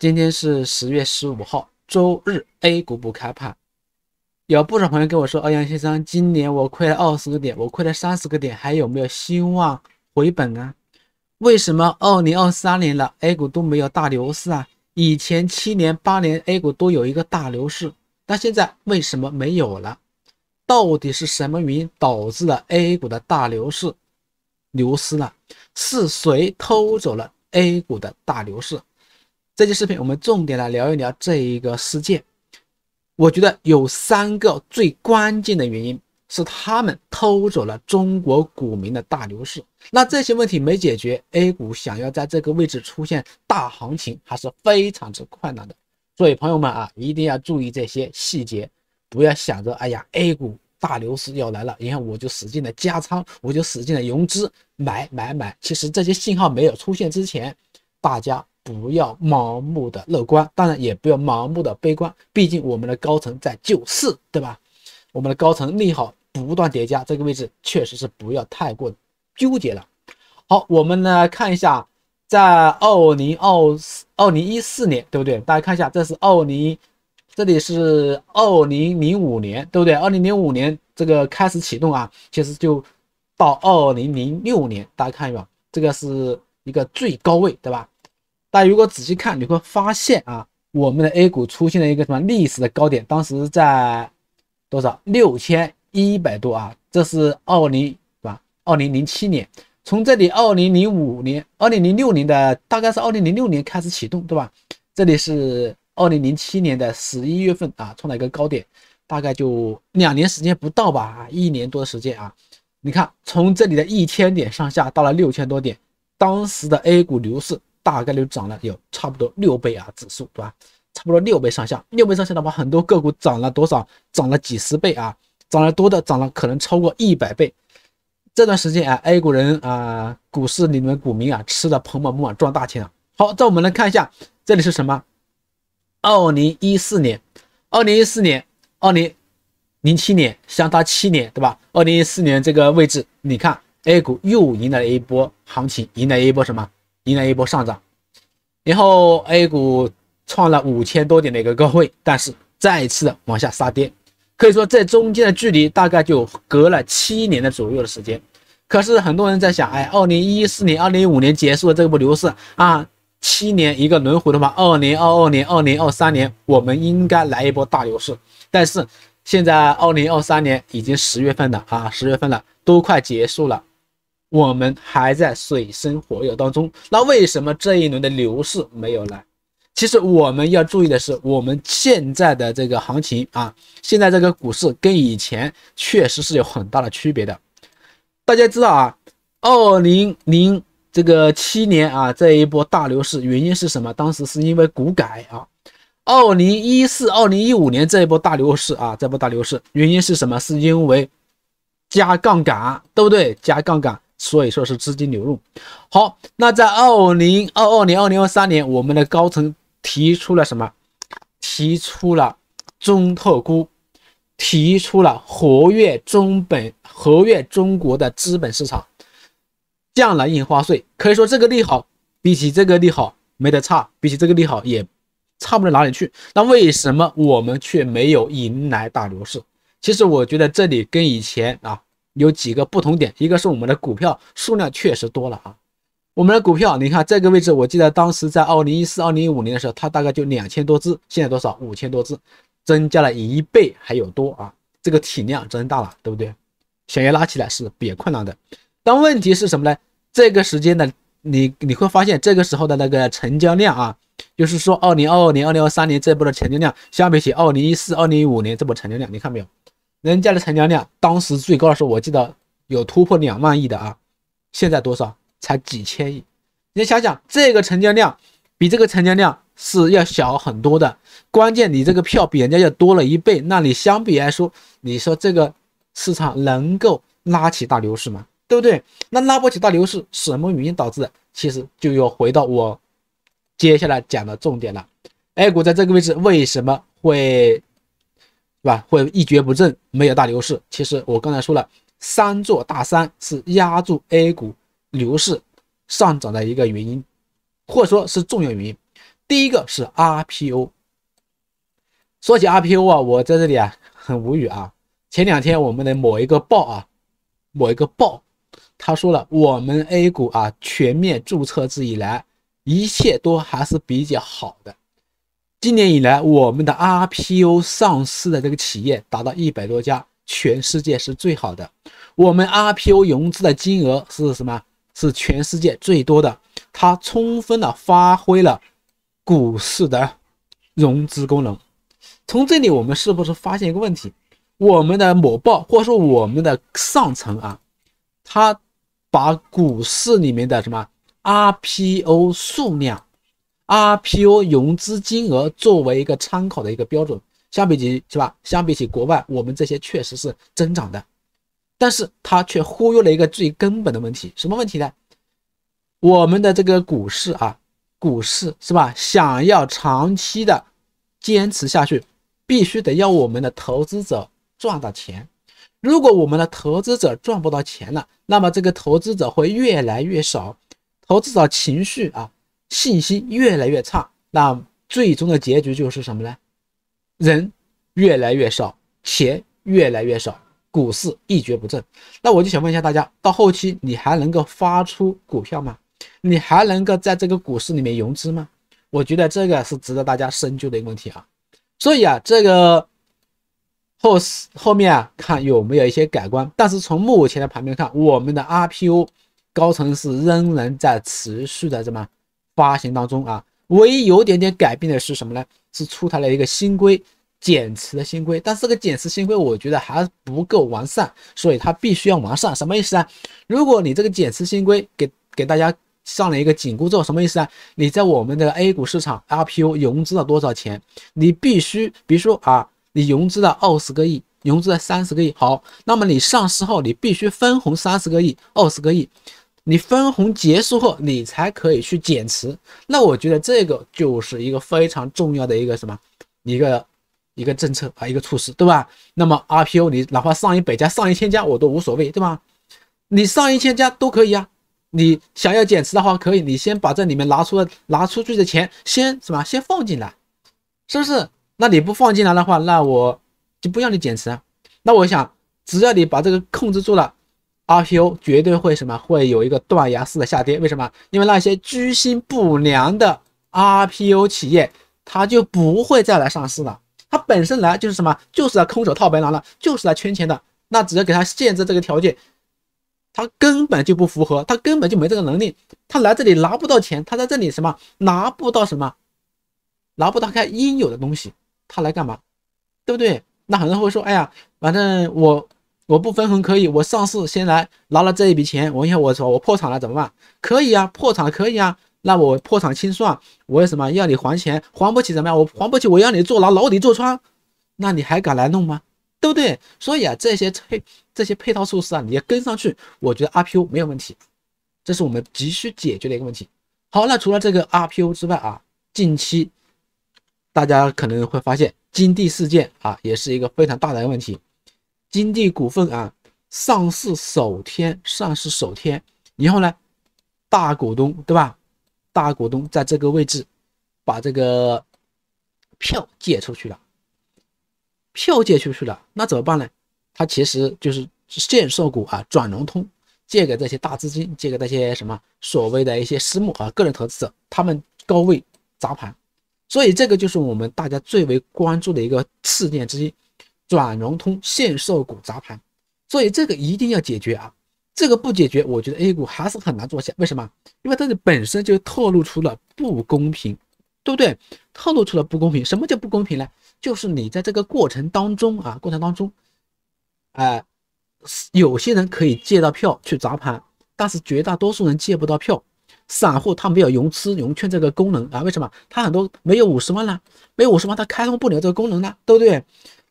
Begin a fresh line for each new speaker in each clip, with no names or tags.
今天是十月十五号，周日 A 股不开盘。有不少朋友跟我说：“欧阳先生，今年我亏了二十个点，我亏了三十个点，还有没有希望回本啊？为什么二零二三年了 A 股都没有大牛市啊？以前七年八年 A 股都有一个大牛市，那现在为什么没有了？到底是什么原因导致了 A 股的大牛市流失了？是谁偷走了 A 股的大牛市？”这期视频我们重点来聊一聊这一个事件，我觉得有三个最关键的原因是他们偷走了中国股民的大牛市。那这些问题没解决，A 股想要在这个位置出现大行情还是非常之困难的。所以朋友们啊，一定要注意这些细节，不要想着哎呀 A 股大牛市要来了，你看我就使劲的加仓，我就使劲的融资买买买。其实这些信号没有出现之前，大家。不要盲目的乐观，当然也不要盲目的悲观。毕竟我们的高层在救市，对吧？我们的高层利好不断叠加，这个位置确实是不要太过纠结了。好，我们呢看一下，在二零二四、二零一四年，对不对？大家看一下，这是二零，这里是二零零五年，对不对？二零零五年这个开始启动啊，其实就到二零零六年，大家看一下，这个是一个最高位，对吧？大家如果仔细看，你会发现啊，我们的 A 股出现了一个什么历史的高点？当时在多少？六千一百多啊，这是二零对吧？二零零七年，从这里二零零五年、二零零六年的，大概是二零零六年开始启动对吧？这里是二零零七年的十一月份啊，创了一个高点，大概就两年时间不到吧，一年多的时间啊。你看，从这里的一千点上下到了六千多点，当时的 A 股牛市。大概率涨了有差不多六倍啊，指数对吧？差不多六倍上下，六倍上下的话，很多个股涨了多少？涨了几十倍啊，涨了多的涨了可能超过一百倍。这段时间啊，A 股人啊，股市里面股民啊，吃的盆满钵满，赚大钱啊。好，再我们来看一下，这里是什么？二零一四年，二零一四年，二零零七年，相差七年对吧？二零一四年这个位置，你看 A 股又迎来了一波行情，迎来了一波什么？迎来一波上涨，然后 A 股创了五千多点的一个高位，但是再次的往下杀跌，可以说这中间的距离大概就隔了七年的左右的时间。可是很多人在想，哎，二零一四年、二零一五年结束的这波牛市啊，七年一个轮回的话，二零二二年、二零二三年我们应该来一波大牛市，但是现在二零二三年已经十月份了啊，十月份了，都快结束了。我们还在水深火热当中，那为什么这一轮的牛市没有来？其实我们要注意的是，我们现在的这个行情啊，现在这个股市跟以前确实是有很大的区别的。大家知道啊，二零零这个七年啊这一波大牛市原因是什么？当时是因为股改啊。二零一四、二零一五年这一波大牛市啊，这波大牛市原因是什么？是因为加杠杆，对不对？加杠杆。所以说是资金流入，好，那在二零二二年、二零二三年，我们的高层提出了什么？提出了中特估，提出了活跃中本、活跃中国的资本市场，降了印花税。可以说这个利好，比起这个利好没得差，比起这个利好也差不到哪里去。那为什么我们却没有迎来大牛市？其实我觉得这里跟以前啊。有几个不同点，一个是我们的股票数量确实多了啊，我们的股票，你看这个位置，我记得当时在二零一四、二零一五年的时候，它大概就两千多只，现在多少？五千多只，增加了一倍还有多啊，这个体量增大了，对不对？想要拉起来是别困难的，但问题是什么呢？这个时间的你你会发现，这个时候的那个成交量啊，就是说二零二二年、二零二三年这波的成交量，相比起二零一四、二零一五年这波成交量，你看没有？人家的成交量当时最高的时候，我记得有突破两万亿的啊，现在多少？才几千亿。你想想，这个成交量比这个成交量是要小很多的。关键你这个票比人家要多了一倍，那你相比来说，你说这个市场能够拉起大牛市吗？对不对？那拉不起大牛市，什么原因导致的？其实就要回到我接下来讲的重点了。A 股在这个位置为什么会？是吧？会一蹶不振，没有大牛市。其实我刚才说了，三座大山是压住 A 股牛市上涨的一个原因，或说是重要原因。第一个是 r p o 说起 r p o 啊，我在这里啊很无语啊。前两天我们的某一个报啊，某一个报，他说了，我们 A 股啊全面注册制以来，一切都还是比较好的。今年以来，我们的 r p o 上市的这个企业达到一百多家，全世界是最好的。我们 r p o 融资的金额是什么？是全世界最多的。它充分的发挥了股市的融资功能。从这里，我们是不是发现一个问题？我们的某报或者说我们的上层啊，他把股市里面的什么 r p o 数量？r p o 融资金额作为一个参考的一个标准，相比起是吧？相比起国外，我们这些确实是增长的，但是它却忽悠了一个最根本的问题，什么问题呢？我们的这个股市啊，股市是吧？想要长期的坚持下去，必须得要我们的投资者赚到钱。如果我们的投资者赚不到钱了，那么这个投资者会越来越少，投资者情绪啊。信息越来越差，那最终的结局就是什么呢？人越来越少，钱越来越少，股市一蹶不振。那我就想问一下大家，到后期你还能够发出股票吗？你还能够在这个股市里面融资吗？我觉得这个是值得大家深究的一个问题啊。所以啊，这个后后面啊，看有没有一些改观。但是从目前的盘面看，我们的 IPO 高层是仍然在持续的什么？发行当中啊，唯一有点点改变的是什么呢？是出台了一个新规，减持的新规。但是这个减持新规我觉得还不够完善，所以它必须要完善。什么意思啊？如果你这个减持新规给给大家上了一个紧箍咒，什么意思啊？你在我们的 A 股市场 IPO 融资了多少钱？你必须，比如说啊，你融资了二十个亿，融资了三十个亿，好，那么你上市后你必须分红三十个亿、二十个亿。你分红结束后，你才可以去减持。那我觉得这个就是一个非常重要的一个什么，一个一个政策啊，一个措施，对吧？那么 RPO，你哪怕上一百家，上一千家我都无所谓，对吧？你上一千家都可以啊。你想要减持的话，可以，你先把这里面拿出拿出去的钱，先什么，先放进来，是不是？那你不放进来的话，那我就不要你减持啊。那我想，只要你把这个控制住了。r p o 绝对会什么？会有一个断崖式的下跌。为什么？因为那些居心不良的 r p o 企业，他就不会再来上市了。他本身来就是什么？就是来空手套白狼的，就是来圈钱的。那只要给他限制这个条件，他根本就不符合，他根本就没这个能力。他来这里拿不到钱，他在这里什么拿不到什么，拿不到他应有的东西。他来干嘛？对不对？那很多人会说：“哎呀，反正我。”我不分红可以，我上市先来拿了这一笔钱，我一下我操我破产了怎么办？可以啊，破产可以啊，那我破产清算，我为什么要你还钱？还不起怎么样？我还不起，我要你坐牢，牢底坐穿，那你还敢来弄吗？对不对？所以啊，这些配这些配套措施啊，你要跟上去，我觉得 r p o 没有问题，这是我们急需解决的一个问题。好，那除了这个 r p o 之外啊，近期大家可能会发现金地事件啊，也是一个非常大的问题。金地股份啊，上市首天，上市首天，然后呢，大股东对吧？大股东在这个位置把这个票借出去了，票借出去了，那怎么办呢？他其实就是限售股啊，转融通借给这些大资金，借给那些什么所谓的一些私募啊、个人投资者，他们高位砸盘，所以这个就是我们大家最为关注的一个事件之一。转融通限售股砸盘，所以这个一定要解决啊！这个不解决，我觉得 A 股还是很难做起来。为什么？因为它的本身就透露出了不公平，对不对？透露出了不公平。什么叫不公平呢？就是你在这个过程当中啊，过程当中，哎，有些人可以借到票去砸盘，但是绝大多数人借不到票。散户他没有融资融券这个功能啊？为什么？他很多没有五十万呢？没有五十万，他开通不了这个功能呢，对不对？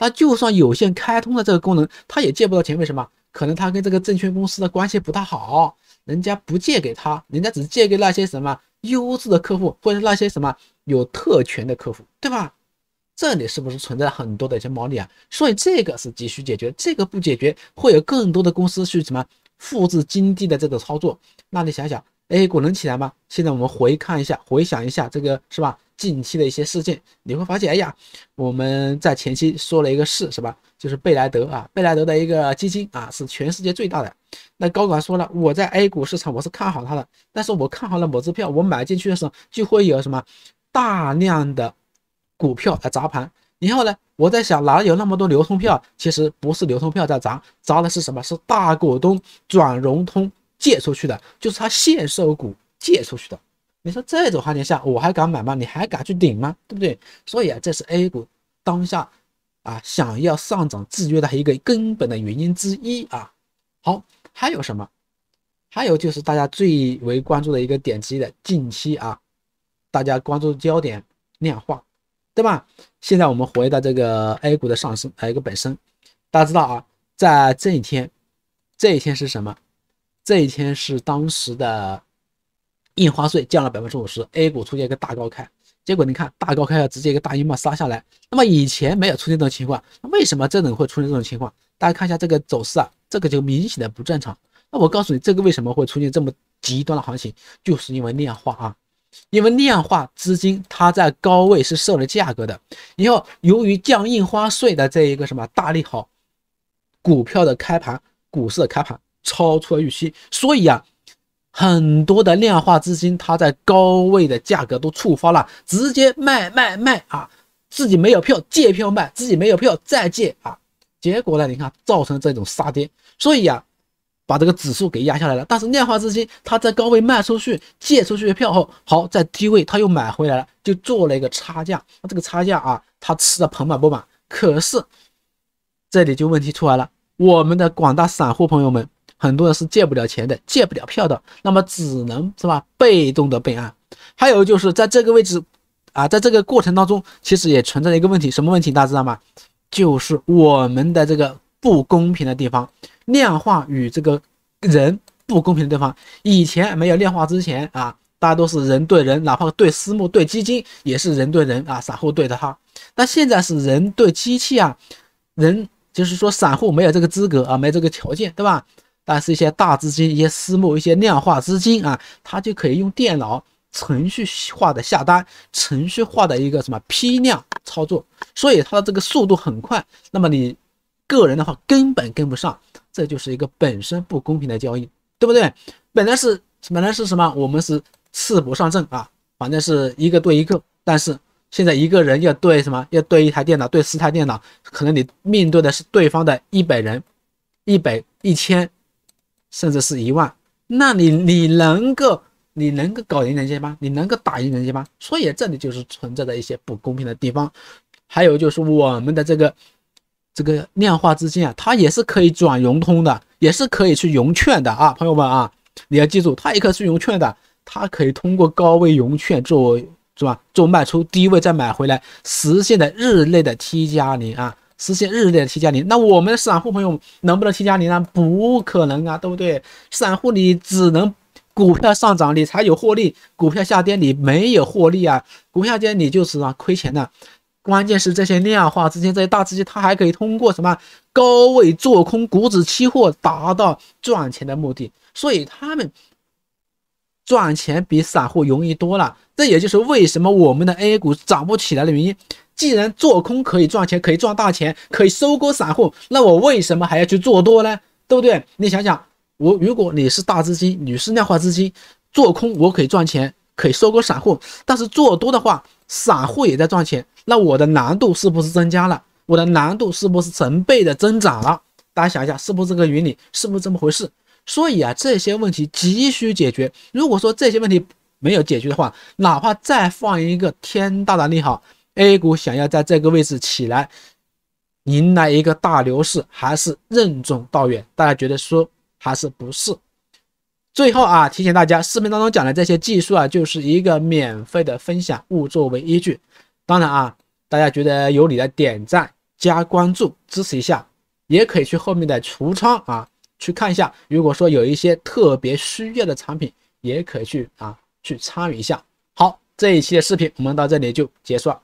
他就算有线开通了这个功能，他也借不到钱，为什么？可能他跟这个证券公司的关系不太好，人家不借给他，人家只借给那些什么优质的客户，或者那些什么有特权的客户，对吧？这里是不是存在很多的一些猫腻啊？所以这个是急需解决，这个不解决，会有更多的公司去什么复制金地的这种操作。那你想想，A 股能起来吗？现在我们回看一下，回想一下这个，是吧？近期的一些事件，你会发现，哎呀，我们在前期说了一个事，是吧？就是贝莱德啊，贝莱德的一个基金啊，是全世界最大的。那高管说了，我在 A 股市场我是看好它的，但是我看好了某只票，我买进去的时候就会有什么大量的股票来砸盘。然后呢，我在想，哪有那么多流通票？其实不是流通票在砸，砸的是什么？是大股东转融通借出去的，就是他限售股借出去的。你说这种环境下我还敢买吗？你还敢去顶吗？对不对？所以啊，这是 A 股当下啊想要上涨制约的一个根本的原因之一啊。好，还有什么？还有就是大家最为关注的一个点之一的近期啊，大家关注焦点量化，对吧？现在我们回到这个 A 股的上升，还有一个本身，大家知道啊，在这一天，这一天是什么？这一天是当时的。印花税降了百分之五十，A 股出现一个大高开，结果你看大高开啊，直接一个大阴棒杀下来。那么以前没有出现这种情况，为什么这种会出现这种情况？大家看一下这个走势啊，这个就明显的不正常。那我告诉你，这个为什么会出现这么极端的行情，就是因为量化啊，因为量化资金它在高位是设了价格的，然后由于降印花税的这一个什么大利好，股票的开盘，股市的开盘超出了预期，所以啊。很多的量化资金，它在高位的价格都触发了，直接卖卖卖啊！自己没有票借票卖，自己没有票再借啊！结果呢，你看造成这种杀跌，所以啊，把这个指数给压下来了。但是量化资金它在高位卖出去、借出去的票后，好在低位它又买回来了，就做了一个差价。那这个差价啊，它吃的盆满钵满。可是这里就问题出来了，我们的广大散户朋友们。很多人是借不了钱的，借不了票的，那么只能是吧被动的备案。还有就是在这个位置啊，在这个过程当中，其实也存在一个问题，什么问题大家知道吗？就是我们的这个不公平的地方，量化与这个人不公平的地方。以前没有量化之前啊，大家都是人对人，哪怕对私募、对基金也是人对人啊，散户对的哈。但现在是人对机器啊，人就是说散户没有这个资格啊，没这个条件，对吧？但是，一些大资金、一些私募、一些量化资金啊，它就可以用电脑程序化的下单，程序化的一个什么批量操作，所以它的这个速度很快。那么你个人的话根本跟不上，这就是一个本身不公平的交易，对不对？本来是本来是什么？我们是赤不上阵啊，反正是一个对一个。但是现在一个人要对什么？要对一台电脑，对十台电脑，可能你面对的是对方的一百人、一百一千。甚至是一万，那你你能够你能够搞定人家吗？你能够打赢人家吗？所以这里就是存在的一些不公平的地方。还有就是我们的这个这个量化资金啊，它也是可以转融通的，也是可以去融券的啊，朋友们啊，你要记住，它也可以去融券的，它可以通过高位融券做是吧？做卖出低位再买回来，实现的日内的 T 加零啊。实现日内的 T 加零，那我们的散户朋友能不能 T 加零呢？不可能啊，对不对？散户你只能股票上涨你才有获利，股票下跌你没有获利啊，股票下跌你就是啊亏钱的。关键是这些量化资金、这些大资金，它还可以通过什么高位做空股指期货达到赚钱的目的，所以他们赚钱比散户容易多了。这也就是为什么我们的 A 股涨不起来的原因。既然做空可以赚钱，可以赚大钱，可以收割散户，那我为什么还要去做多呢？对不对？你想想，我如果你是大资金，你是量化资金，做空我可以赚钱，可以收割散户，但是做多的话，散户也在赚钱，那我的难度是不是增加了？我的难度是不是成倍的增长了？大家想一下，是不是这个原理？是不是这么回事？所以啊，这些问题急需解决。如果说这些问题没有解决的话，哪怕再放一个天大的利好。A 股想要在这个位置起来，迎来一个大牛市，还是任重道远？大家觉得说还是不是？最后啊，提醒大家，视频当中讲的这些技术啊，就是一个免费的分享勿作为依据。当然啊，大家觉得有理的点赞、加关注支持一下，也可以去后面的橱窗啊去看一下。如果说有一些特别需要的产品，也可以去啊去参与一下。好，这一期的视频我们到这里就结束了。